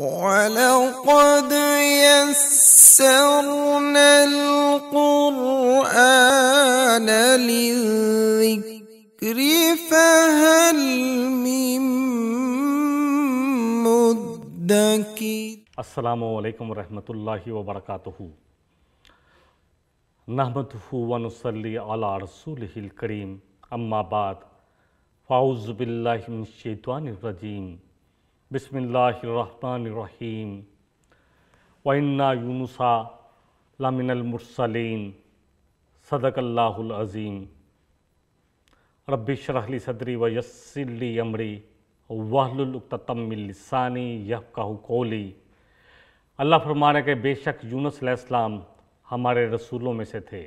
ولقد يسرنا القرآن للذكر فهل من مدكر السلام عليكم ورحمة الله وبركاته نحمده ونصلي على رسوله الكريم أما بعد فأعوذ بالله من الشيطان الرجيم बसमीम वन्ना यूनुसा लामिनमरसलिन सदकल्लाज़ीम रबिशरहली सदरी व यस्ली अमरी वहलतमिलसानी यह कहू कोली अल्लाह फरमाने के बेशक यूनुसम हमारे रसूलों में से थे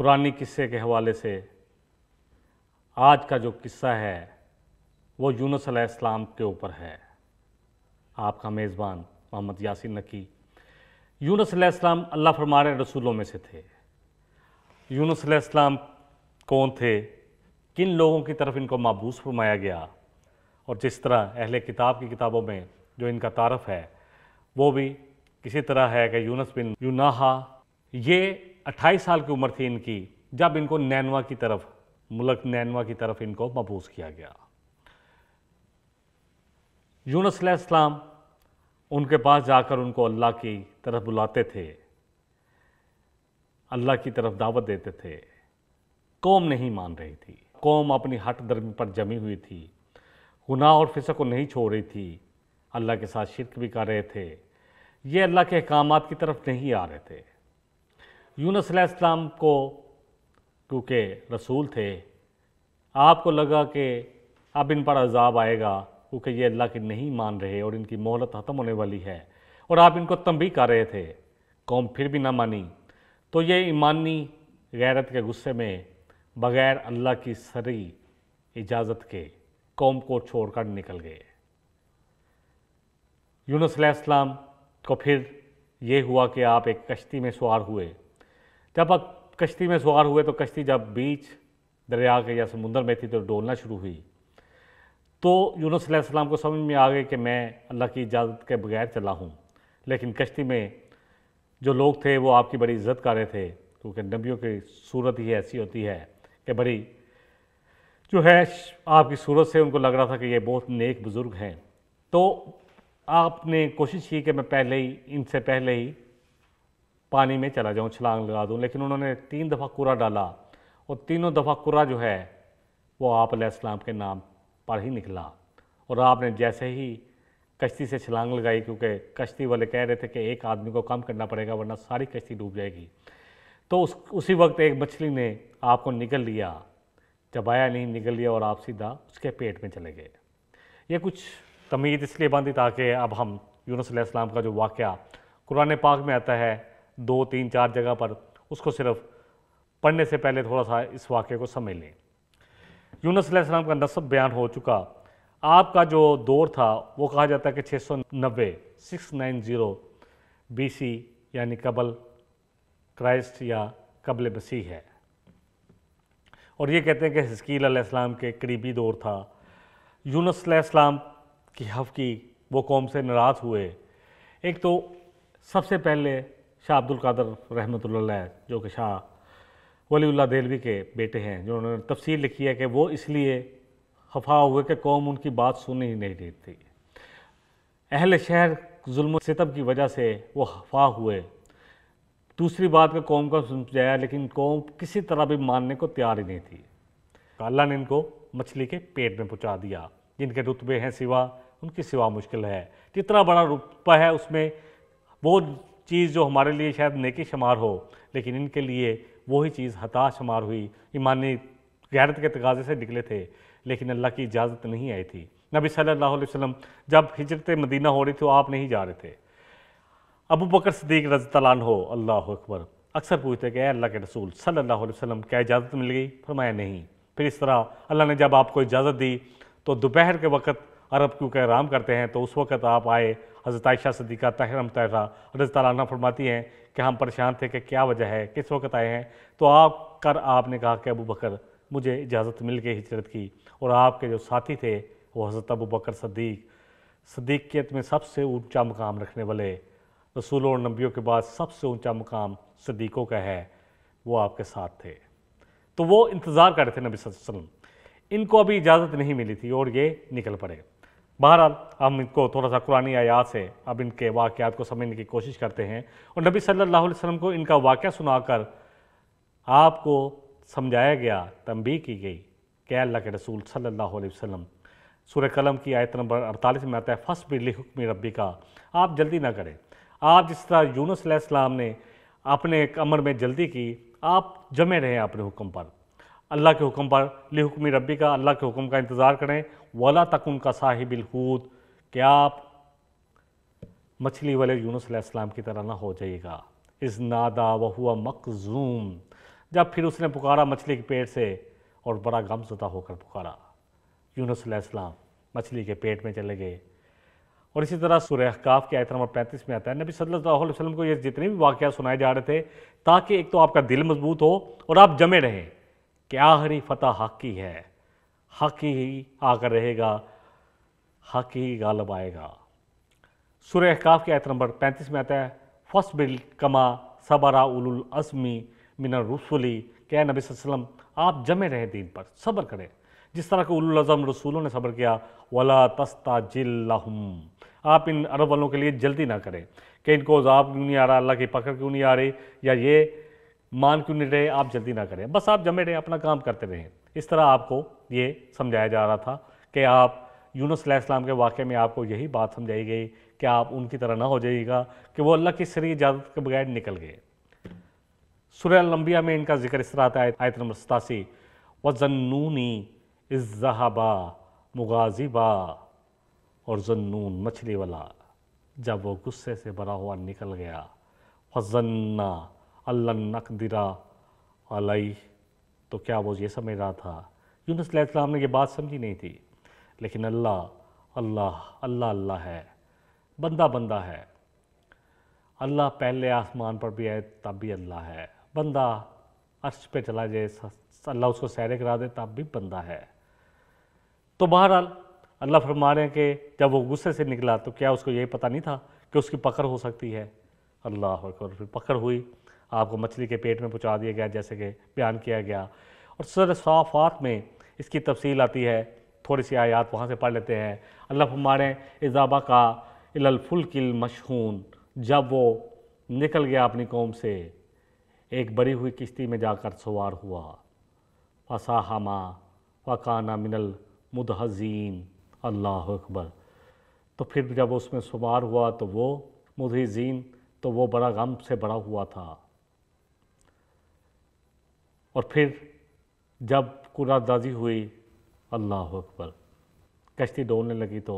कुरानी किस्से के हवाले से आज का जो किस्सा है वो यूनस अलैहिस्सलाम के ऊपर है आपका मेज़बान मोहम्मद यासिन नकी यूनस अलैहिस्सलाम अल्लाह फरमा रहे रसूलों में से थे यूनस अलैहिस्सलाम कौन थे किन लोगों की तरफ इनको मबूस फरमाया गया और जिस तरह अहले किताब की किताबों में जो इनका तारफ़ है वो भी किसी तरह है कि यूनस बिन यूनाहा ये अट्ठाईस साल की उम्र थी इनकी जब इनको नैनवा की तरफ मुल्क नैनवा की तरफ इनको मबूस किया गया यूनस इस्लाम उनके पास जाकर उनको अल्लाह की तरफ बुलाते थे अल्लाह की तरफ दावत देते थे कौम नहीं मान रही थी कौम अपनी हट दर्मी पर जमी हुई थी गुनाह और फिसक को नहीं छोड़ रही थी अल्लाह के साथ शिरक भी कर रहे थे ये अल्लाह के अहकाम की तरफ नहीं आ रहे थे यूनस इस्लाम को क्योंकि रसूल थे आपको लगा कि अब इन पर अजाब आएगा क्योंकि ये अल्लाह की नहीं मान रहे और इनकी मोहलत ख़त्म होने वाली है और आप इनको तम भी कर रहे थे कौम फिर भी ना मानी तो ये ईमानी गैरत के गुस्से में बग़ैर अल्लाह की सरी इजाज़त के कौम को छोड़कर निकल गए यूनुस अलैहिस्सलाम को फिर ये हुआ कि आप एक कश्ती में सवार हुए जब आप कश्ती में सवार हुए तो कश्ती जब बीच दरिया के या समुंदर में थी तो डोलना शुरू हुई तो यूनस सलाम को समझ में आ गए कि मैं अल्लाह की इजाज़त के बगैर चला हूँ लेकिन कश्ती में जो लोग थे वो आपकी बड़ी इज़्ज़त कर रहे थे क्योंकि नबियों की सूरत ही ऐसी होती है कि बड़ी जो है आपकी सूरत से उनको लग रहा था कि ये बहुत नेक बुज़ुर्ग हैं तो आपने कोशिश की कि मैं पहले ही इनसे पहले ही पानी में चला जाऊँ छलांग लगा दूँ लेकिन उन्होंने तीन दफ़ा कुरा डाला और तीनों दफ़ा कुरा जो है वो आप के नाम पर ही निकला और आपने जैसे ही कश्ती से छलांग लगाई क्योंकि कश्ती वाले कह रहे थे कि एक आदमी को कम करना पड़ेगा वरना सारी कश्ती डूब जाएगी तो उस उसी वक्त एक मछली ने आपको निकल लिया चबाया नहीं निकल लिया और आप सीधा उसके पेट में चले गए ये कुछ तमीज़ इसलिए बांधी ताकि अब हम यूनसम का जो वाक़ कुरान पाक में आता है दो तीन चार जगह पर उसको सिर्फ पढ़ने से पहले थोड़ा सा इस वाक़े को समझ लें यूनस सलाम का नसब बयान हो चुका आपका जो दौर था वो कहा जाता है कि छः सौ नब्बे six nine zero B C यानी कबल क्राइस्ट या कबल मसीह है और ये कहते हैं कि हस्कील आसमाम के करीबी दौर था यूनस आसमाम की हफ की वो कौम से नाराज़ हुए एक तो सबसे पहले शाह अब्दुल कादर रहमतुल्लाह जो कि शाह वलीउल्ला देलवी के बेटे हैं जो उन्होंने तफसीर लिखी है कि वो इसलिए खफा हुए कि कौम उनकी बात सुन ही नहीं देती अहल शहर जुल्म सितब की वजह से वो खफा हुए दूसरी बात का कौम का समझाया लेकिन कौम किसी तरह भी मानने को तैयार ही नहीं थी अल्लाह ने इनको मछली के पेट में पहुँचा दिया जिनके रुतबे हैं सिवा उनकी सिवा मुश्किल है जितना बड़ा रुतबा है उसमें वो चीज़ जो हमारे लिए शायद नेकी शुमार हो लेकिन इनके लिए वही चीज़ हताश हमार हुई ईमानी गैरत के तकाजे से निकले थे लेकिन अल्लाह की इजाज़त नहीं आई थी नबी सल्लल्लाहु अलैहि वसल्लम जब हिजरत मदीना हो रही थी आप नहीं जा रहे थे अबू बकर सदीक रजतलान हो अल्लाह अकबर अक्सर पूछते कि अल्लाह के रसूल सल्लल्लाहु अलैहि वसल्लम क्या इजाज़त मिल गई फरमाया नहीं फिर इस तरह अल्लाह ने जब आपको इजाज़त दी तो दोपहर के वक्त अरब क्यों राम करते हैं तो उस वक़्त आप आए हज़रत आयशा सदीक़ा तहरम तहरा रज तारा फरमाती हैं कि हम परेशान थे कि क्या वजह है किस वक्त आए हैं तो आप कर आपने कहा कि अबू बकर मुझे इजाज़त मिल गई हिजरत की और आपके जो साथी थे वो हज़रत अबू बकर सदीक सदीक़ियत में सबसे ऊंचा मुकाम रखने वाले रसूलों और नबियों के बाद सबसे ऊंचा मुकाम सदीक़ों का है वो आपके साथ थे तो वो इंतज़ार कर रहे थे नबी वसल्लम इनको अभी इजाज़त नहीं मिली थी और ये निकल पड़े बहरहाल हम इनको थोड़ा सा कुरानी आयात से अब इनके वाक़ात को समझने की कोशिश करते हैं और नबी सल्लल्लाहु अलैहि वसल्लम को इनका वाक़ सुनाकर आपको समझाया गया तंबी की गई कि अल्लाह के रसूल सल्लल्लाहु अलैहि वसल्लम सूर्य कलम की आयत नंबर 48 में आता है फस बिल्ली हुक्म रबी का आप जल्दी ना करें आप जिस तरह यूनुसम ने अपने कमर में जल्दी की आप जमे रहें अपने हुक्म पर अल्लाह के हुक्म पर लिहुकमी रबी का अल्लाह के हुक्म का इंतज़ार करें वला तक उनका साहिबिलहूद क्या आप मछली वाले यूनुसम की तरह ना हो जाइएगा इस नादा वह हुआ मकजूम जब फिर उसने पुकारा मछली के पेट से और बड़ा गमजदा होकर पुकारा यूनुसम मछली के पेट में चले गए और इसी तरह सुरहकाफ के आयत नंबर पैंतीस में आता है नबी सल्लल्लाहु अलैहि वसल्लम को ये जितने भी वाक़ सुनाए जा रहे थे ताकि एक तो आपका दिल मजबूत हो और आप जमे रहें कि आखिरी फतह हक ही है हक ही आकर रहेगा हक ही गालब आएगा सुर अहकाफ के आयत नंबर 35 में आता है फर्स्ट बिल कमा सबरा उलुल असमी मिन क्या नबी वसल्लम आप जमे रहें दीन पर सब्र करें जिस तरह के उलुल अज़म रसूलों ने सब्र किया वला तस्ता जिल्लाहुम आप इन अरब वालों के लिए जल्दी ना करें कि इनको अजाब क्यों नहीं आ रहा अल्लाह की पकड़ क्यों नहीं आ रही या ये मान क्यों नहीं रहे आप जल्दी ना करें बस आप जमे रहें अपना काम करते रहें इस तरह आपको ये समझाया जा रहा था कि आप यूनस इस्लाम के वाक़े में आपको यही बात समझाई गई कि आप उनकी तरह ना हो जाइएगा कि वो अल्लाह की सरी इजाज़त के बगैर निकल गए लम्बिया में इनका जिक्र इस तरह आता है आयत नंबर सतासी व जन्नूनी इज़हाबा मुगाजिबा और जन्नून मछली वाला जब वो गुस्से से भरा हुआ निकल गया व जन्ना अल्लनकदरा अलई तो क्या वो ये समझ रहा था यूनस सलाम ने यह बात समझी नहीं थी लेकिन अल्लाह अल्लाह अल्लाह अल्लाह है बंदा बंदा है अल्लाह पहले आसमान पर भी आए तब भी अल्लाह है बंदा अर्श पे चला जाए अल्लाह उसको सैर करा दे तब भी बंदा है तो बहरहाल अल्लाह फरमा रहे हैं कि जब वो गुस्से से निकला तो क्या उसको यही पता नहीं था कि उसकी पकड़ हो सकती है अल्लाह फिर पकड़ हुई आपको मछली के पेट में पहुँचा दिया गया जैसे कि बयान किया गया और सर साफ़ात में इसकी तफसील आती है थोड़ी सी आयात वहाँ से पढ़ लेते हैं अल्लाह हमारे इजाबा का इलफुल किल मशहून जब वो निकल गया अपनी कौम से एक बड़ी हुई किश्ती में जाकर सवार हुआ फसाहमा फ़काना मिनल मुदहजीन अल्लाह अकबर तो फिर जब उसमें शुमार हुआ तो वो मुदहजीन तो वो बड़ा गम से बड़ा हुआ था और फिर जब कुरादाजी हुई अल्लाह अकबर कश्ती डोलने लगी तो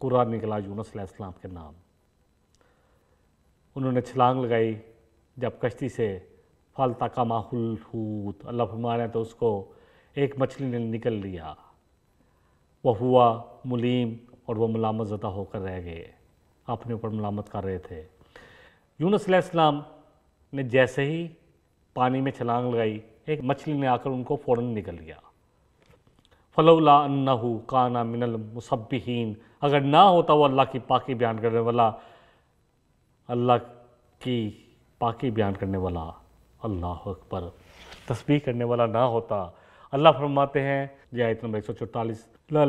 कुरा निकला यूनस इस्लाम के नाम उन्होंने छलांग लगाई जब कश्ती से फलता का माहौल हूत अल्लाह फरमाने तो उसको एक मछली ने निकल लिया वह हुआ मुलीम और वह मलामत ज़दा होकर रह गए अपने ऊपर मलामत कर रहे थे यूनस इस्लाम ने जैसे ही पानी में छलांग लगाई एक मछली ने आकर उनको फ़ौरन निकल लिया फलौला अन्नाहू काना मिनल मुसब्बीन अगर ना होता वो अल्लाह की पाकि बयान करने वाला अल्लाह की पाकि बयान करने वाला अल्लाह अकबर तस्वीर करने वाला ना होता अल्लाह फरमाते हैं जी आयत नंबर एक सौ चौतालीस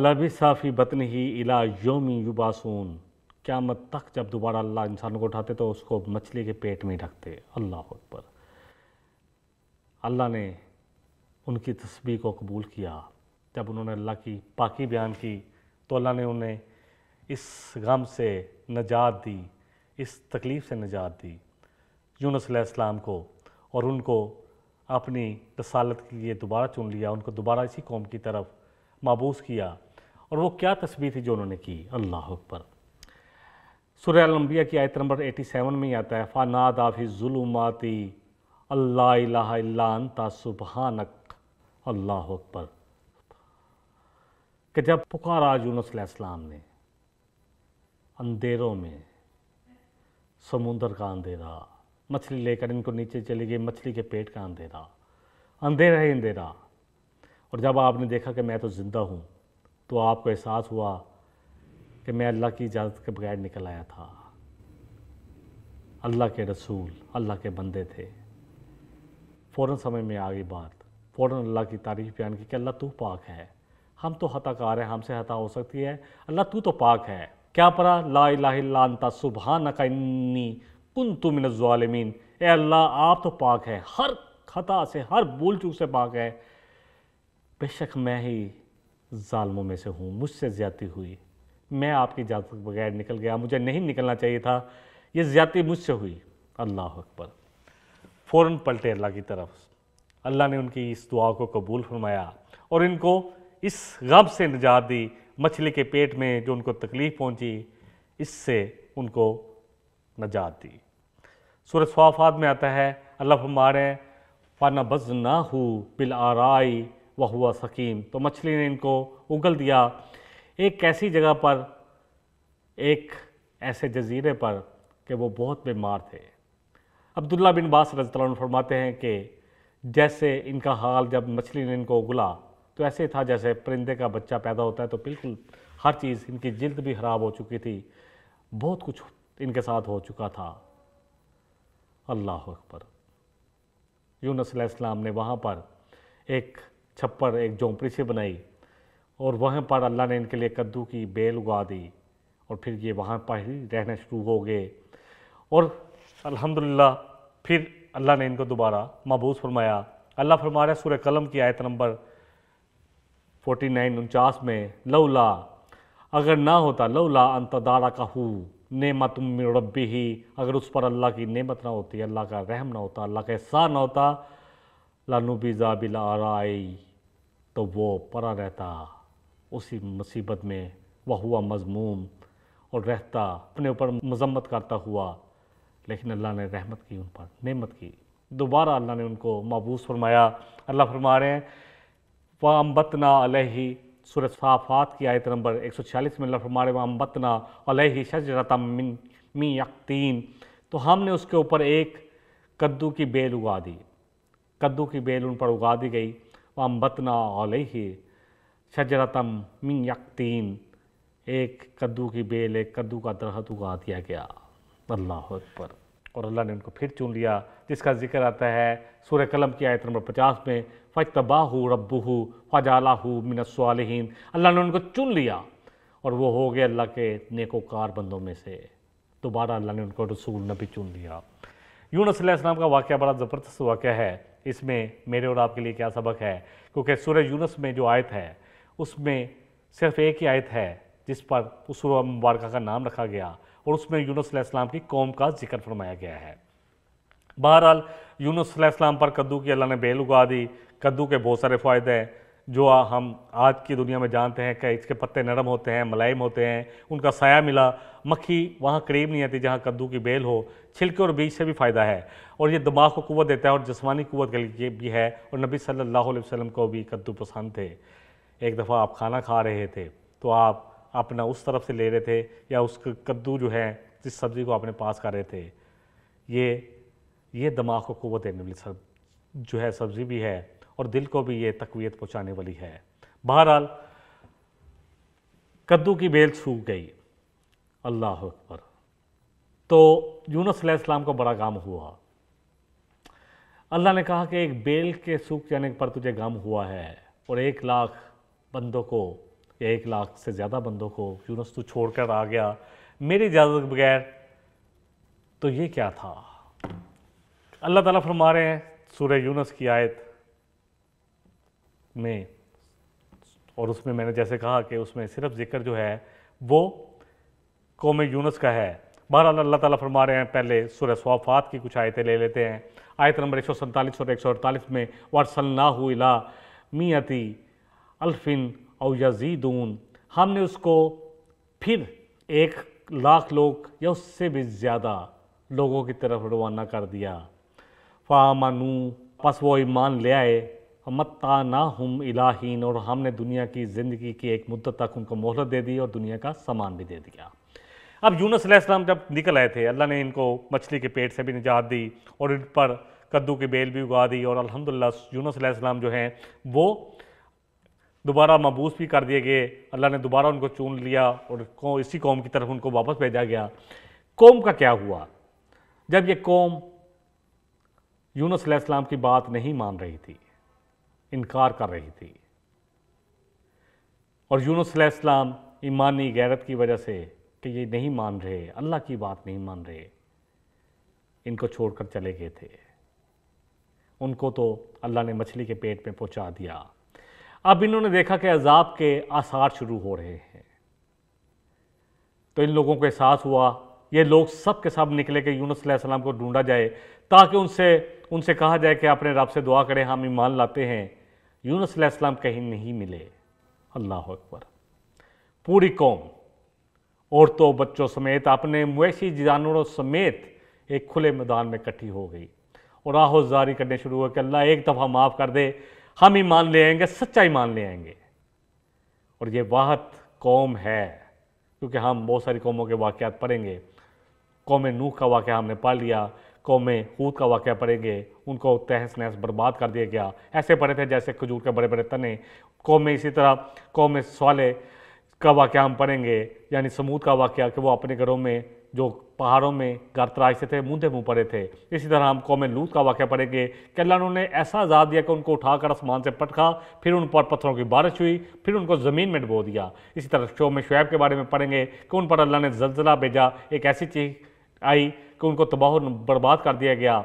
लबी साफ़ी बतन ही इला योमी युबासून क्या मत तक जब दोबारा अल्लाह इंसान को उठाते तो उसको मछली के पेट में रखते अल्लाह अकबर अल्लाह ने उनकी तस्बी को कबूल किया जब उन्होंने अल्लाह की पाकी बयान की तो अल्लाह ने उन्हें इस गम से नजात दी इस तकलीफ़ से नजात दी यूनसम को और उनको अपनी रसालत के लिए दोबारा चुन लिया उनको दोबारा इसी कौम की तरफ मबूस किया और वो क्या तस्वीर थी जो उन्होंने की अल्लाह पर सुरम्बिया की आयत नंबर 87 में ही आता है फ़ानाद आफिज़ुलूमाती अल्लाह इलांता सुबहानक अल्लाह अकबर कि जब पुकारा यूनसम ने अंधेरों में समुंदर का अंधेरा मछली लेकर इनको नीचे चली गई मछली के पेट का अंधेरा अंधेरा ही अंधेरा और जब आपने देखा कि मैं तो ज़िंदा हूँ तो आपको एहसास हुआ कि मैं अल्लाह की इजाज़त के बगैर निकल आया था अल्लाह के रसूल अल्लाह के बंदे थे फ़ौर समय में आ गई बात फ़ौर अल्लाह की तारीफ बयान की कि अल्लाह तू पाक है हम तो हताकार हैं हमसे हता हो सकती है अल्लाह तू तो पाक है क्या परा ला सुबह सुबहान कन्नी कन तुम नज़ालमीन ए अल्लाह आप तो पाक है हर खता से हर भूल चूक से पाक है बेशक मैं ही ालमों में से हूँ मुझसे ज़्यादती हुई मैं आपकी इजाज़त बगैर निकल गया मुझे नहीं निकलना चाहिए था ये ज़्यादती मुझसे हुई अल्लाह अकबर फ़ौर पलटे अल्लाह की तरफ अल्लाह ने उनकी इस दुआ को कबूल फरमाया और इनको इस गम से निजात दी मछली के पेट में जो उनको तकलीफ़ पहुंची इससे उनको नजात दी सूरत स्वाफात में आता है अल्लाह हमारे फाना बज ना हो बिल आरई व हुआ सकीम तो मछली ने इनको उगल दिया एक ऐसी जगह पर एक ऐसे जजीरे पर कि वो बहुत बीमार थे अब्दुल्ला बिन बास रजतल फरमाते हैं कि जैसे इनका हाल जब मछली ने इनको उगला तो ऐसे था जैसे परिंदे का बच्चा पैदा होता है तो बिल्कुल हर चीज़ इनकी जिल्द भी ख़राब हो चुकी थी बहुत कुछ इनके साथ हो चुका था अल्लाह अकबर यूनसम ने वहाँ पर एक छप्पर एक झोंपड़ी से बनाई और वहाँ पर अल्लाह ने इनके लिए कद्दू की बेल उगा दी और फिर ये वहाँ पर ही रहना शुरू हो गए और अल्हम्दुलिल्लाह फिर अल्लाह ने इनको दोबारा महबूस फरमाया अल्लाह फरमा रहे सुर कलम की आयत नंबर फोर्टी नाइन उनचास में लौला अगर ना होता लौला अंतदारा का हु नमत रबी ही अगर उस पर अल्लाह की नेमत ना होती अल्लाह का रहम ना होता अल्लाह का एहसान ना होता लानुबिजा बिला आराई तो वो परा रहता उसी मुसीबत में वह हुआ मजमूम और रहता अपने ऊपर मजम्मत करता हुआ लेकिन अल्लाह ने रहमत की उन पर नमत की दोबारा अल्लाह ने उनको मबूस फरमाया अल्लाह फरमा रहे हैं वह अम्बतना अलही सूरत साफ़ात की आयत नंबर 146 में अल्लाह फरमा रहे वह अम्बतना अलही शजरतम मिन मी यकतीन तो हमने उसके ऊपर एक कद्दू की बेल उगा दी कद्दू की बेल उन पर उगा दी गई व अम्बतना अलही शजरतम मिन यकतीन एक कद्दू की बेल एक कद्दू का दरहत उगा दिया गया अल्लाह पर और अल्लाह ने उनको फिर चुन लिया जिसका जिक्र आता है सूर्य कलम की आयत नंबर पचास में फ़ज हो रब्बू फ़जालाहू मिनसालहीन अल्लाह ने उनको चुन लिया और वो हो गए अल्लाह के नेकोकार बंदों में से दोबारा अल्लाह ने उनको रसूल नबी चुन लिया यूनसम का वाक़ बड़ा ज़बरदस्त वाक़ है इसमें मेरे और आपके लिए क्या सबक है क्योंकि सूर्य यूनस में जो आयत है उसमें सिर्फ़ एक ही आयत है जिस पर उस मुबारक का नाम रखा गया और उसमें यूनसम की कौम का जिक्र फरमाया गया है बहरहाल यूनसम पर कद्दू की अल्लाह ने बेल उगा दी कद्दू के बहुत सारे फ़ायदे हैं जो हम आज की दुनिया में जानते हैं कि इसके पत्ते नरम होते हैं मलायम होते हैं उनका साया मिला मक्खी वहाँ करीब नहीं आती जहाँ कद्दू की बेल हो छिलके और बीज से भी फ़ायदा है और ये दिमाग को कुत देता है और जिसमानी कुत के लिए भी है और नबी सल्लल्लाहु अलैहि वसल्लम को भी कद्दू पसंद थे एक दफ़ा आप खाना खा रहे थे तो आप अपना उस तरफ से ले रहे थे या उस कद्दू जो है जिस सब्ज़ी को अपने पास कर रहे थे ये ये दिमाग को कुत देने वाली सब जो है सब्ज़ी भी है और दिल को भी ये तकवीत पहुँचाने वाली है बहरहाल कद्दू की बेल सूख गई अल्लाह अकबर तो यूनस इस्लाम को बड़ा गाम हुआ अल्लाह ने कहा कि एक बेल के सूख जाने पर तुझे गम हुआ है और एक लाख बंदों को या एक लाख से ज़्यादा बंदों को यूनस तो कर आ गया मेरी इजाज़त के बगैर तो ये क्या था अल्लाह ताला फरमा रहे हैं सूर्य यूनस की आयत में और उसमें मैंने जैसे कहा कि उसमें सिर्फ जिक्र जो है वो कौम यूनस का है बहर अल्लाह ताला फरमा रहे हैं पहले सूर्य स्वाफात की कुछ आयतें ले लेते हैं आयत नंबर एक सौ सैंतालीस और एक सौ अड़तालीस में वरसल्ला मियाती अल्फिन और यजीदून हमने उसको फिर एक लाख लोग या उससे भी ज़्यादा लोगों की तरफ रवाना कर दिया फ़ामानू बस वो ईमान ले आए मत्ता ना हम इलाहीन और हमने दुनिया की ज़िंदगी की एक मुद्दत तक उनको मोहलत दे दी और दुनिया का सामान भी दे दिया अब यूनस अलैहिस्सलाम जब निकल आए थे अल्लाह ने इनको मछली के पेट से भी निजात दी और इन पर कद्दू की बेल भी उगा दी और अल्हम्दुलिल्लाह यूनस अलैहिस्सलाम जो हैं वो दोबारा मबूस भी कर दिए गए अल्लाह ने दोबारा उनको चुन लिया और इसी कौम की तरफ उनको वापस भेजा गया कौम का क्या हुआ जब ये कौम यूनस अलैहिस्सलाम की बात नहीं मान रही थी इनकार कर रही थी और यूनस अलैहिस्सलाम ईमानी गैरत की वजह से कि ये नहीं मान रहे अल्लाह की बात नहीं मान रहे इनको छोड़कर चले गए थे उनको तो अल्लाह ने मछली के पेट में पहुंचा दिया अब इन्होंने देखा कि अजाब के आसार शुरू हो रहे हैं तो इन लोगों को एहसास हुआ ये लोग सब के सब निकले कि यूनस सलाम को ढूंढा जाए ताकि उनसे उनसे कहा जाए कि अपने रब से दुआ करें हम ईमान लाते हैं यूनस सलाम कहीं नहीं मिले अल्लाह अकबर पूरी कौम औरतों बच्चों समेत अपने मवेशी जानवरों समेत एक खुले मैदान में इकट्ठी हो गई और आहोजारी जारी करने शुरू हुआ कि अल्लाह एक दफ़ा माफ़ कर दे हम ईमान ले आएंगे सच्चा ईमान ले आएंगे और ये वाहत कौम है क्योंकि हम बहुत सारी कौमों के वाक़ात पढ़ेंगे कौम नूह का वाक़ हमने पा लिया कौम हूत का वाक़ पढ़ेंगे उनको तहस नहस बर्बाद कर दिया गया ऐसे पढ़े थे जैसे खजूर के बड़े बड़े तने कौम इसी तरह कौम सवाले का वाक़ हम पढ़ेंगे यानी समूद का वाक़ कि वो अपने घरों में जो पहाड़ों में गर्त राजते थे मूंधे मुँह पड़े थे इसी तरह हम कौम लूत का वाक़ पढ़ेंगे कि अल्लाह उन्होंने ऐसा आज़ाद दिया कि उनको उठाकर आसमान से पटखा फिर उन पर पत्थरों की बारिश हुई फिर उनको ज़मीन में डबो दिया इसी तरह शो में शुएब के बारे में पढ़ेंगे कि उन पर अल्लाह ने जलजिला भेजा एक ऐसी चीज आई कि उनको तबाह बर्बाद कर दिया गया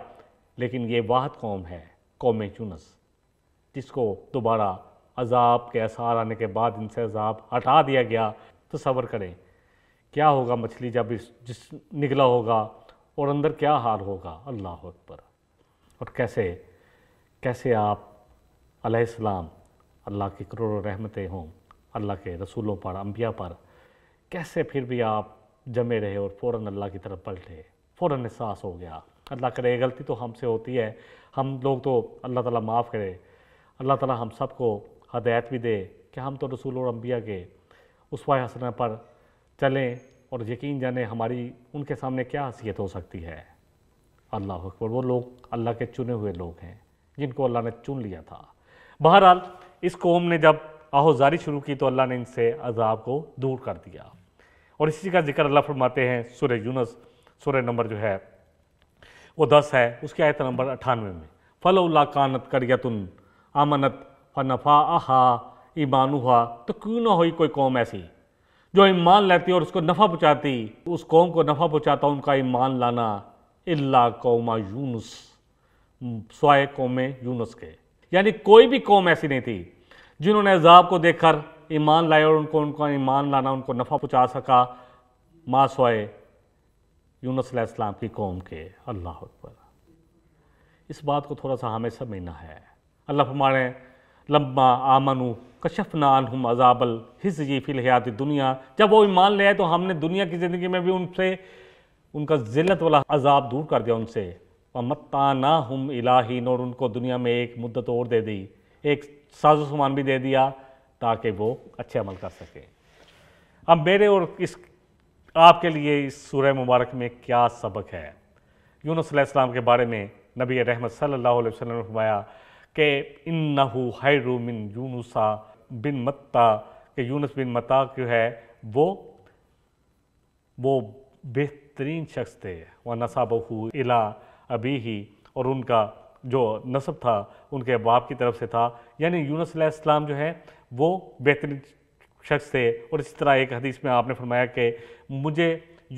लेकिन ये वाहद कौम है कौम चुनस जिसको दोबारा अजाब के आसार आने के बाद इनसे अजाब हटा दिया गया तो सब्र करें क्या होगा मछली जब इस जिस निकला होगा और अंदर क्या हाल होगा अल्लाह अकबर और कैसे कैसे आप अलैहिस्सलाम अल्लाह की करोड़ों रहमतें हों अल्लाह के रसूलों पर अम्बिया पर कैसे फिर भी आप जमे रहे और फ़ौर अल्लाह की तरफ पलटे फ़ौर एहसास हो गया अल्लाह करे गलती तो हमसे होती है हम लोग तो अल्लाह ताला माफ़ करे अल्लाह ताला हम सबको हदायत भी दे कि हम तो रसूल और अम्बिया के उसवा हसना पर चलें और यकीन जाने हमारी उनके सामने क्या हसीियत हो सकती है अल्लाह अकबर वो लोग अल्लाह के चुने हुए लोग हैं जिनको अल्लाह ने चुन लिया था बहरहाल इस कौम ने जब आहोजारी शुरू की तो अल्लाह ने इनसे अजाब को दूर कर दिया और इसी का जिक्र अल्लाह फरमाते हैं सुर यूनस सुर नंबर जो है वो दस है उसकी आयत नंबर अठानवे में फ़ल उल्ला कानत करियतन आमनत फनफा आहा हुआ तो क्यों ना हुई कोई कौम ऐसी जो ईमान लेती और उसको नफ़ा पहुँचाती उस कौम को नफ़ा पहुँचाता उनका ईमान लाना अल्ला कौमा यूनस सोए कौम यूनस के यानी कोई भी कौम ऐसी नहीं थी जिन्होंने अजाब को देखकर ईमान लाए और उनको उनका ईमान लाना उनको नफ़ा पहुँचा सका माँ सोए यूनुस इस्लाम की कौम के अल्लाह अकबर इस बात को थोड़ा सा हमें समझना है अल्लाह हमारे लम्बा आमनु कशफना अनहुम अजाबल फिल हयात दुनिया जब वो ईमान ले आए तो हमने दुनिया की ज़िंदगी में भी उनसे उनका ज़िलत वाला अजाब दूर कर दिया उनसे मत्ता ना हम इलाहीन और उनको दुनिया में एक मुद्दत और दे दी एक साजो सामान भी दे दिया ताकि वो अच्छे अमल कर सकें अब मेरे और इस आपके लिए इस सूर्य मुबारक में क्या सबक है यूनुसम के बारे में नबी रहमत सल्लल्लाहु अलैहि वसल्लम ने फरमाया इन इन्नहु हैरू मिन यूनुसा बिन मत्ता के यूनुस बिन मता जो है वो वो बेहतरीन शख्स थे व नसाबहू इला अभी ही और उनका जो नसब था उनके बाप की तरफ से था यानी यूनस इस्लाम जो है वो बेहतरीन शख्स थे और इसी तरह एक हदीस में आपने फरमाया कि मुझे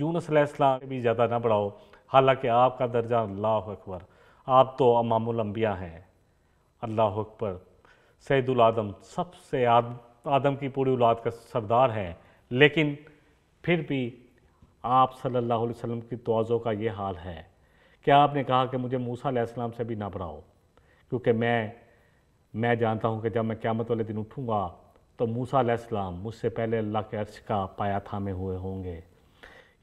यूनस इस्लाम भी ज़्यादा ना बढ़ाओ हालांकि आपका दर्जा अल्लाह अकबर आप तो अमामुल अम्बिया हैं अल्लाह अकबर सैदुल आदम सबसे आद, आदम की पूरी औलाद का सरदार हैं लेकिन फिर भी आप सल्लल्लाहु अलैहि वसल्लम की तोज़ों का ये हाल है कि आपने कहा कि मुझे मूसा सलाम से भी ना बनाओ क्योंकि मैं मैं जानता हूँ कि जब मैं क़्यामत वाले दिन उठूँगा तो मूसा अलैहिस्सलाम मुझसे पहले अल्लाह के अर्श का पाया थामे हुए होंगे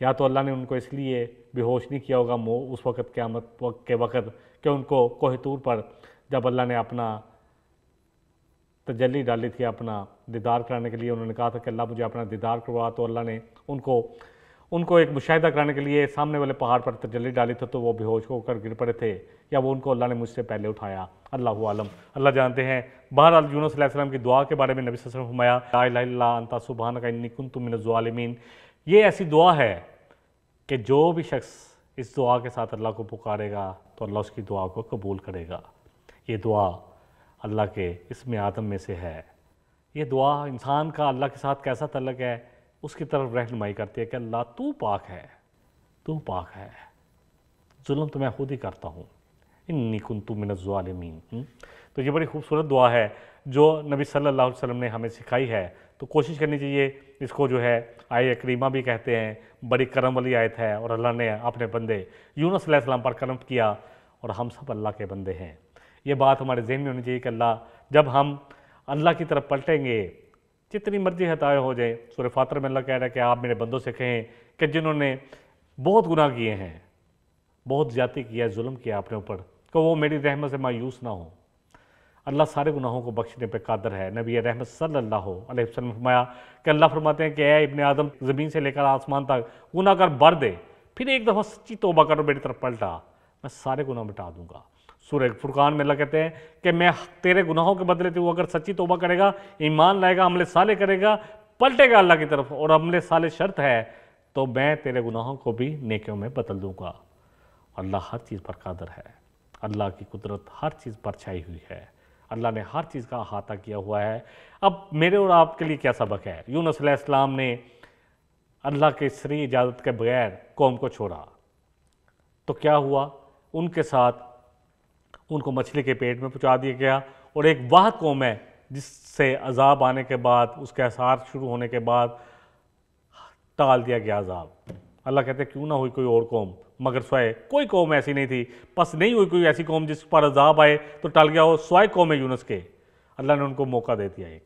या तो अल्लाह ने उनको इसलिए बेहोश नहीं किया होगा मो उस वक़्त क़्यामत के वक़्त कि उनको कोहतूर पर जब अल्लाह ने अपना तजली डाली थी अपना दीदार कराने के लिए उन्होंने कहा था कि अल्लाह मुझे अपना दीदार करवा तो अल्लाह ने उनको उनको एक मुशाह कराने के लिए सामने वाले पहाड़ पर तजली डाली थी तो वो बेहोश होकर गिर पड़े थे या वो उनको अल्लाह ने मुझसे पहले उठाया अल्लाह आलम अल्लाह जानते हैं बहर यूनसम की दुआ के बारे में नबी वसम हमाया अंता सुबहान का निकुन ये ऐसी दुआ है कि जो भी शख्स इस दुआ के साथ अल्लाह को पुकारेगा तो अल्लाह उसकी दुआ को कबूल करेगा ये दुआ अल्लाह के इसमें आदम में से है ये दुआ इंसान का अल्लाह के साथ कैसा तलक है उसकी तरफ रहनुमाई करती है कि अल्लाह तू पाक है तू पाक है जुल्म तो मैं खुद ही करता हूँ इन्नी कुन तू मिनजालमीन हम्म? तो ये बड़ी खूबसूरत दुआ है जो नबी सल्लल्लाहु अलैहि वसल्लम ने हमें सिखाई है तो कोशिश करनी चाहिए इसको जो है आय करीमा भी कहते हैं बड़ी करम वाली आयत है और अल्लाह ने अपने बंदे यूनस पर करम किया और हम सब अल्लाह के बंदे हैं ये बात हमारे जहन में होनी चाहिए कि अल्लाह जब हम अल्लाह की तरफ पलटेंगे जितनी मर्जी हताए हो जाए सूर्य फातर में अल्लाह कह रहा है कि आप मेरे बंदों से कहें कि जिन्होंने बहुत गुनाह किए हैं बहुत ज़्यादा किया जुल्म किया अपने ऊपर तो वो मेरी रहमत से मायूस ना हो अल्लाह सारे गुनाहों को बख्शने पर कादर है नबी रहमत अलैहि वसल्लम फरमाया कि अल्लाह फरमाते हैं कि इबन आदम ज़मीन से लेकर आसमान तक गुनाह कर भर दे फिर एक दफ़ा सच्ची तोबा करो मेरी तरफ पलटा मैं सारे गुनाह मिटा दूंगा सूर्य फुरकान में अल्लाह कहते हैं कि मैं तेरे गुनाहों के बदले वो अगर सच्ची तोबा करेगा ईमान लाएगा अमले साले करेगा पलटेगा अल्लाह की तरफ और अमले साले शर्त है तो मैं तेरे गुनाहों को भी नेकियों में बदल दूंगा अल्लाह हर चीज़ पर कादर है अल्लाह की कुदरत हर चीज़ पर छाई हुई है अल्लाह ने हर चीज़ का अहाता किया हुआ है अब मेरे और आपके लिए क्या सबक है यूनस इस्लाम ने अल्लाह के सरी इजाज़त के बगैर कौम को छोड़ा तो क्या हुआ उनके साथ उनको मछली के पेट में पहुँचा दिया गया और एक वाह कौम है जिससे अजाब आने के बाद उसके आसार शुरू होने के बाद टाल दिया गया अजाब अल्लाह कहते क्यों ना हुई कोई और कौम मगर सोए कोई कौम ऐसी नहीं थी बस नहीं हुई कोई ऐसी कौम जिस पर अजाब आए तो टल गया हो सोए कौम है यूनस के अल्लाह ने उनको मौका दे दिया एक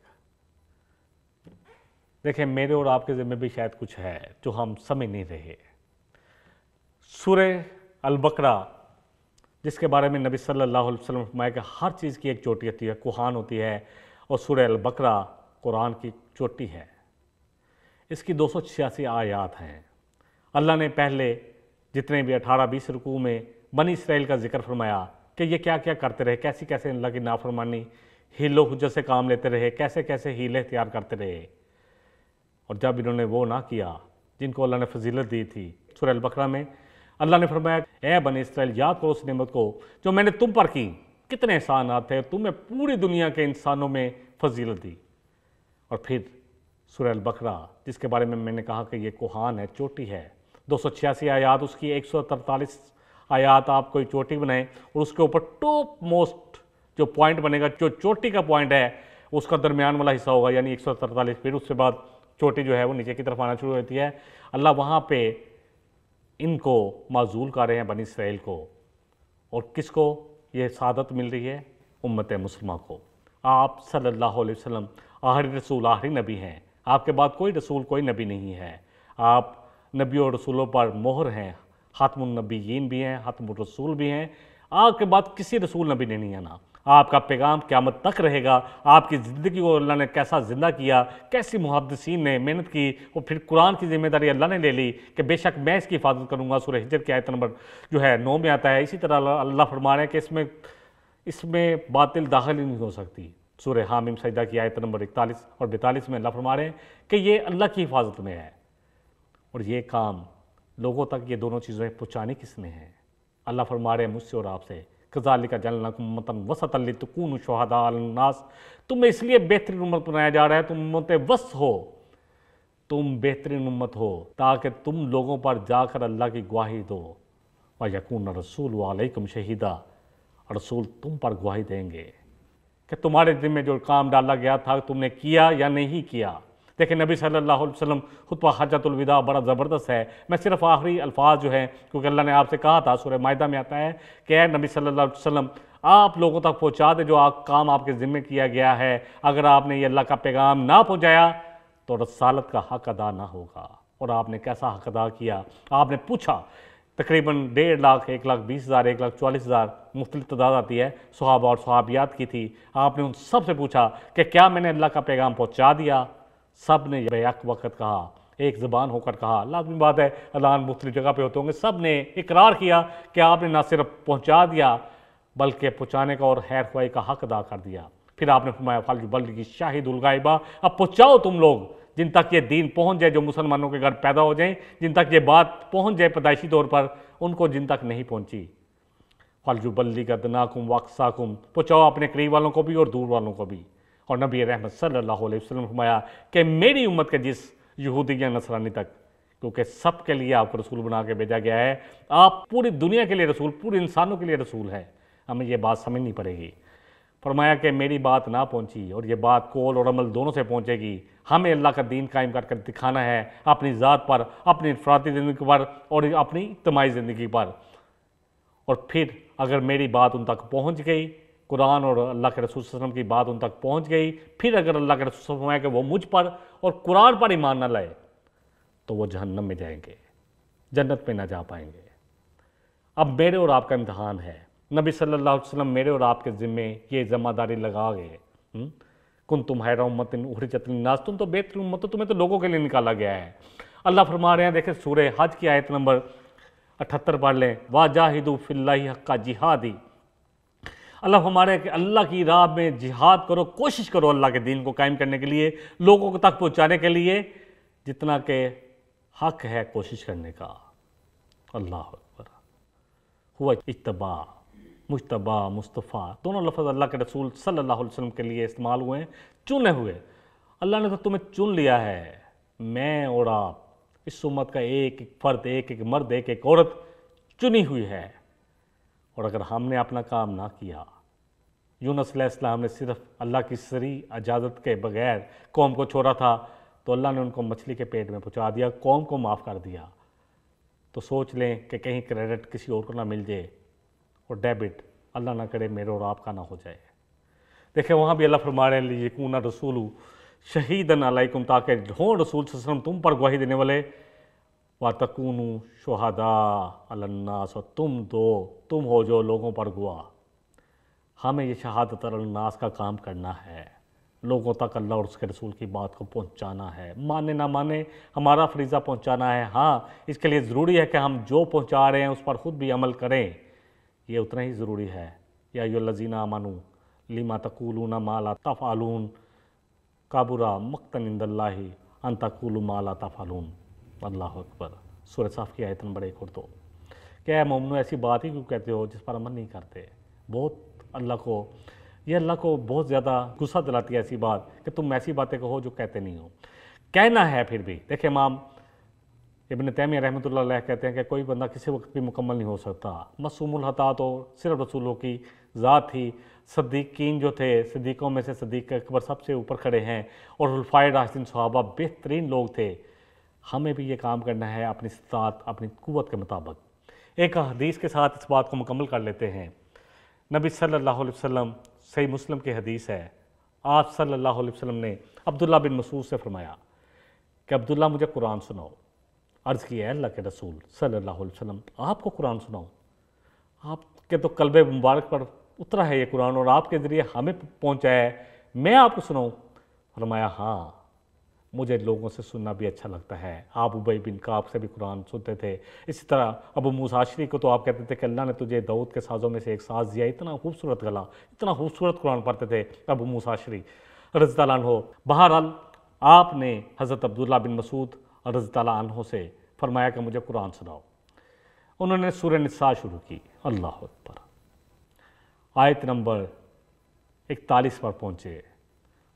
देखें मेरे और आपके ज़िम्मे भी शायद कुछ है जो हम समझ नहीं रहे सूर्य अलबकरा जिसके बारे में नबी सल्लल्लाहु अलैहि वसल्लम फरमाया कि हर चीज़ की एक चोटी होती है कुहान होती है और सूर्य बकरा कुरान की चोटी है इसकी दो सौ छियासी आयात हैं अल्लाह ने पहले जितने भी अठारह बीस रुकू में बनी इसराइल का जिक्र फरमाया कि ये क्या क्या करते रहे कैसी कैसे अल्लाह की नाफरमानी हीलो हजत से काम लेते रहे कैसे कैसे हीले तैयार करते रहे और जब इन्होंने वो ना किया जिनको अल्लाह ने फजीलत दी थी सुरैल बकरा में अल्लाह ने फरमाया ए बन इसराइल याद करो उस नमत को जो मैंने तुम पर की कितने एहसान थे तुम्हें पूरी दुनिया के इंसानों में फजीलत दी और फिर सुरैल बकरा जिसके बारे में मैंने कहा कि ये कुहान है चोटी है दो सौ छियासी आयात उसकी एक सौ तरतालीस आयात आप कोई चोटी बनाएं और उसके ऊपर टॉप मोस्ट जो पॉइंट बनेगा जो चोटी का पॉइंट है उसका दरमियान वाला हिस्सा होगा यानी एक सौ तरतालीस फिर उसके बाद चोटी जो है वो नीचे की तरफ आना शुरू होती है अल्लाह वहाँ पर इनको माजूल कर रहे हैं बनी इसराइल को और किसको ये सादत मिल रही है उम्मत मुसलमा को आप सल्लल्लाहु अलैहि वसल्लम आखिरी रसूल आहरी नबी हैं आपके बाद कोई रसूल कोई नबी नहीं है आप नबी और रसूलों पर मोहर हैं हातमुलनबीन भी हैं हतमरसूल रसूल भी हैं आपके बाद किसी रसूल नबी ने नहीं आना आपका पैगाम क्यामत तक रहेगा आपकी ज़िंदगी को अल्लाह ने कैसा ज़िंदा किया कैसी मुहदसिन ने मेहनत की और फिर कुरान की जिम्मेदारी अल्लाह ने ले ली कि बेशक मैं इसकी हिफाजत करूँगा सुरह हिजर की आयत नंबर जो है नौ में आता है इसी तरह अल्लाह फरमा रहे हैं कि इसमें इसमें बातिल दाखिल ही नहीं हो सकती सूर्य हामिम सजदा की आयत नंबर इकतालीस और बैतालीस में अल्लाह फरमा रहे हैं कि ये अल्लाह की हिफाजत में है और ये काम लोगों तक ये दोनों चीज़ें पहुँचाने किसने हैं अल्लाह फरमा रहे हैं मुझसे और आपसे कजाल का जलना मतन वसतल शहदालनास तुम इसलिए बेहतरीन उम्मत बनाया जा रहा है तुम उम्मत वस हो तुम बेहतरीन उम्मत हो ताकि तुम लोगों पर जाकर अल्लाह की गवाही दो व यकून रसूल वालेकुम शहीदा रसूल तुम पर गवाही देंगे कि तुम्हारे दिन में जो काम डाला गया था तुमने किया या नहीं किया देखिए नबी सल्लल्लाहु अलैहि वसल्लम खुतबा हजतुलविदा बड़ा ज़बरदस्त है मैं सिर्फ आखिरी अल्फाज जो हैं क्योंकि अल्लाह ने आपसे कहा था सुर माहा में आता है कि नबी सल्ला वसम आप लोगों तक पहुँचा दे जो आप काम आपके ज़िम्मे किया गया है अगर आपने ये अल्लाह का पैगाम ना पहुँचाया तो रसालत का हक अदा ना होगा और आपने कैसा हक अदा किया आपने पूछा तकरीबन डेढ़ लाख एक लाख बीस हज़ार एक लाख चालीस हज़ार मुख्तलि तादाद आती है सुहाब और सहाबियात की थी आपने उन सब से पूछा कि क्या मैंने अल्लाह का पैगाम पहुँचा दिया सब ने बैक वक़्त कहा एक ज़बान होकर कहा लाजमी बात है अदान मुख्तलि जगह पर होते होंगे सब ने इकरार किया कि आपने ना सिर्फ पहुँचा दिया बल्कि पहुँचाने का और हैर खुआई का हक अदा कर दिया फिर आपने फरमाया फालजू बल्ली की शाहिद उलगाइबा अब पहुँचाओ तुम लोग जिन तक ये दीन पहुँच जाए जो मुसलमानों के घर पैदा हो जाए जिन तक ये बात पहुँच जाए पैदाइशी तौर पर उनको जिन तक नहीं पहुँची फालजू बल्ली का दनाकुम वाकसाकुम पहुँचाओ अपने करीब वालों को भी और दूर वालों को भी और नबी रहमत सल्ला ने फरमाया कि मेरी उम्मत के जिस यहूदी या नसरानी तक क्योंकि सब के लिए आपको रसूल बना के भेजा गया है आप पूरी दुनिया के लिए रसूल पूरे इंसानों के लिए रसूल हैं हमें यह बात समझनी पड़ेगी फरमाया कि मेरी बात ना पहुंची और ये बात कौल और अमल दोनों से पहुंचेगी हमें अल्लाह का दीन कायम करके कर दिखाना है अपनी ज़ात पर अपनी इफराती ज़िंदगी पर और अपनी इतमाही ज़िंदगी पर और फिर अगर मेरी बात उन तक पहुंच गई कुरान और अल्लाह के रसूल वसलम की बात उन तक पहुँच गई फिर अगर अल्लाह के रसूल फरमाया कि वो मुझ पर और कुरान पर ईमान न लाए तो वो जहन्नम में जाएंगे जन्नत में ना जा पाएंगे अब मेरे और आपका इम्तहान है नबी सल्लल्लाहु अलैहि वसल्लम मेरे और आपके ज़िम्मे ये ज़िम्मेदारी लगा गए हम्म? कुन तुम हैरा उम्मत उहरी नाज तुम तो बेहतर उम्मत हो तुम्हें तो लोगों के लिए निकाला गया है अल्लाह फरमा रहे हैं देखे सूर्य हज की आयत नंबर अठहत्तर पढ़ लें वाह जाहिदू फिल्ला हक्का जिहादी अल्लाह हमारे अल्लाह की राह में जिहाद करो कोशिश करो अल्लाह के दीन को कायम करने के लिए लोगों को तक पहुँचाने के लिए जितना के हक है कोशिश करने का अल्लाह अकबर हुआ इतबा मुशतबा मुस्तफ़ा दोनों लफ्ज़ अल्लाह के रसूल सल्लल्लाहु अलैहि वसल्लम के लिए इस्तेमाल हुए हैं चुने हुए अल्लाह ने तो तुम्हें चुन लिया है मैं और आप इस उम्मत का एक एक फ़र्द एक एक मर्द एक एक औरत चुनी हुई है और अगर हमने अपना काम ना किया यूनस इस्लाम ने सिर्फ अल्लाह की सरी इजाज़त के बगैर कौम को छोड़ा था तो अल्लाह ने उनको मछली के पेट में पहुँचा दिया कौम को माफ़ कर दिया तो सोच लें कि कहीं क्रेडिट किसी और को ना मिल जाए और डेबिट अल्लाह ना करे मेरे और आपका ना हो जाए देखें वहाँ भी अल्लाह फरमा रहे हैं रसूलू शहीदन अलैकुम ताकि हों रसूल तुम पर गवाही देने वाले व तकून शहदा अलन्नास और तुम दो तुम हो जो लोगों पर गुआ हमें ये शहादत अलन्नास का काम करना है लोगों तक अल्लाह और उसके रसूल की बात को पहुंचाना है माने ना माने हमारा फरीज़ा पहुंचाना है हाँ इसके लिए ज़रूरी है कि हम जो पहुंचा रहे हैं उस पर ख़ुद भी अमल करें ये उतना ही ज़रूरी है या यो लजीना मानू लिमा ना माला तफ़ालून काबुरा मक्तनिंदल्ला अन तकूलू माला तफ़ालून अल्लाह अकबर सूरज साफ की आयत नंबर एक और दो तो। क्या है ऐसी बात ही क्यों कहते हो जिस पर अमन नहीं करते बहुत अल्लाह को ये अल्लाह को बहुत ज़्यादा गुस्सा दिलाती है ऐसी बात कि तुम ऐसी बातें कहो जो कहते नहीं हो कहना है फिर भी देखिए माम इबन तैम रहमत कहते हैं कि कोई बंदा किसी वक्त भी मुकम्मल नहीं हो सकता मसूम हता तो सिर्फ रसूलों की ज़ात थी सदीकिन जो थे सदीक़ों में से सदीक अकबर सबसे ऊपर खड़े हैं और हल्फ़ाए राशिन सहाबा बेहतरीन लोग थे हमें भी ये काम करना है अपनी साथ अपनी कुत के मुताबिक एक हदीस के साथ इस बात को मुकम्मल कर लेते हैं नबी सल्लल्लाहु अलैहि वसल्लम सही मुस्लिम की हदीस है आप सल्लल्लाहु अलैहि वसल्लम ने अब्दुल्ला बिन मसूद से फरमाया कि अब्दुल्ला मुझे कुरान सुनाओ अर्ज़ किया अल्लाह के रसूल सल्लल्लाहु अलैहि वसल्लम आपको कुरान सुनाओ आपके तो कलब मुबारक पर उतरा है ये कुरान और आपके ज़रिए हमें पहुँचाया है मैं आपको सुनाऊँ फरमाया हाँ मुझे लोगों से सुनना भी अच्छा लगता है आप उबई बिन काब से भी कुरान सुनते थे इसी तरह अब मुसाशरी को तो आप कहते थे कि अल्लाह ने तुझे दाऊद के साज़ों में से एक साज़ दिया इतना खूबसूरत गला इतना खूबसूरत कुरान पढ़ते थे अब मुसाशरी रजतान हो बहरहाल आपने हज़रत अब्दुल्ला बिन मसूद रजतान से फरमाया कि मुझे कुरान सुनाओ उन्होंने सूर्य नसा शुरू की अल्लाह अकबर आयत नंबर इकतालीस पर पहुँचे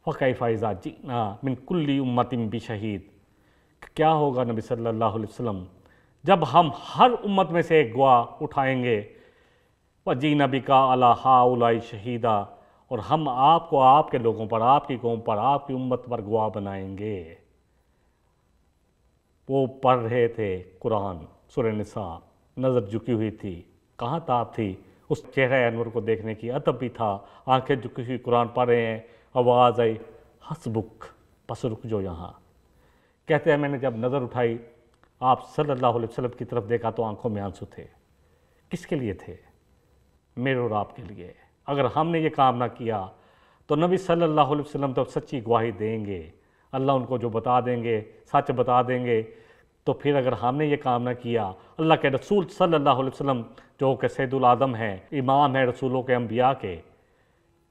फ़कैफ़ा इज़ा जिना मिन कुल्ली उम्मतिम भी शहीद क्या होगा नबी सल्लल्लाहु अलैहि वसल्लम जब हम हर उम्मत में से एक गुआ उठाएंगे व जी नबी का अला हाउलाई शहीदा और हम आपको आपके लोगों पर आपकी कौम पर आपकी उम्मत पर गुआ बनाएंगे वो पढ़ रहे थे कुरान सुर नसा नज़र झुकी हुई थी कहाँ ताप थी उस चेहरे अनवर को देखने की अदब भी था आंखें झुकी हुई कुरान पढ़ रहे हैं आवाज़ आई हसबुक बस रुक जो यहाँ कहते हैं मैंने जब नज़र उठाई आप सल्लल्लाहु अलैहि वसल्लम की तरफ देखा तो आंखों में आंसू थे किसके लिए थे मेरे और आपके लिए अगर हमने ये काम ना किया तो नबी सल्लल्लाहु अलैहि वसल्लम तो सच्ची गवाही देंगे अल्लाह उनको जो बता देंगे सच बता देंगे तो फिर अगर हमने ये काम ना किया अल्लाह के रसूल सल्लल्लाहु अलैहि वसल्लम जो कि सैदुल आदम है इमाम है रसूलों के अम्बिया के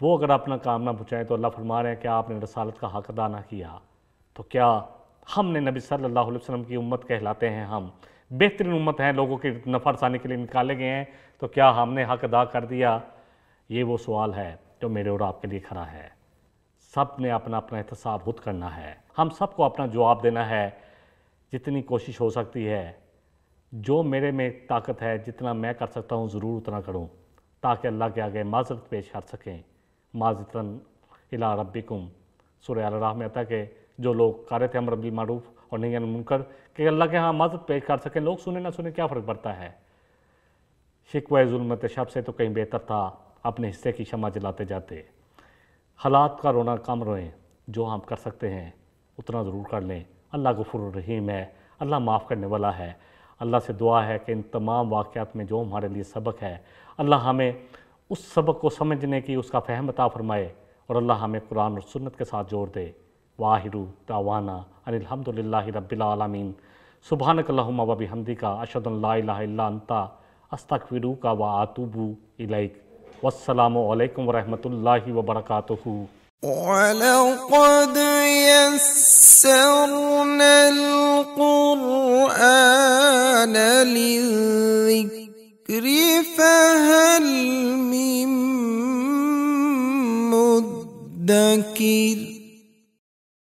वो अगर अपना काम ना पहुँचाएँ तो अल्लाह फरमा रहे हैं कि आपने रसालत का हक अदा ना किया तो क्या हमने नबी सल्लल्लाहु अलैहि वसल्लम की उम्मत कहलाते हैं हम बेहतरीन उम्मत हैं लोगों की साने के लिए निकाले गए हैं तो क्या हमने हक अदा कर दिया ये वो सवाल है जो मेरे और आपके लिए खड़ा है सब ने अपना अपना एहतसाब खुद करना है हम सबको अपना जवाब देना है जितनी कोशिश हो सकती है जो मेरे में ताकत है जितना मैं कर सकता हूँ ज़रूर उतना करूँ ताकि अल्लाह के आगे माजरत पेश कर सकें माजतन इला रब्बिकुम सूर्य अलराह में आता कि जो लोग कार्य थे अमर अबिल मारूफ और नहीं मुनकर कि अल्लाह के यहाँ मदद पेश कर सकें लोग सुने ना सुने क्या फ़र्क पड़ता है शिकवा जुल्म शब से तो कहीं बेहतर था अपने हिस्से की क्षमा जलाते जाते हालात का रोना कम रोएं जो हम कर सकते हैं उतना ज़रूर कर लें अल्लाह गफुर रहीम है अल्लाह माफ़ करने वाला है अल्लाह से दुआ है कि इन तमाम वाक़ात में जो हमारे लिए सबक है अल्लाह हमें उस सबक को समझने की उसका फहम अता फरमाए और अल्लाह हमें कुरान और सुन्नत के साथ जोड़ दे वाहिरु तावाना अनिलहमदिल्ला रबालमीन सुबहान कल्लाबी हमदी का अस्तक अस्तकविरू का व आतुबू इलाइक वसलम वरहमल वबरकू ولقد يسرنا القرآن للذكر ريف هل من مدكر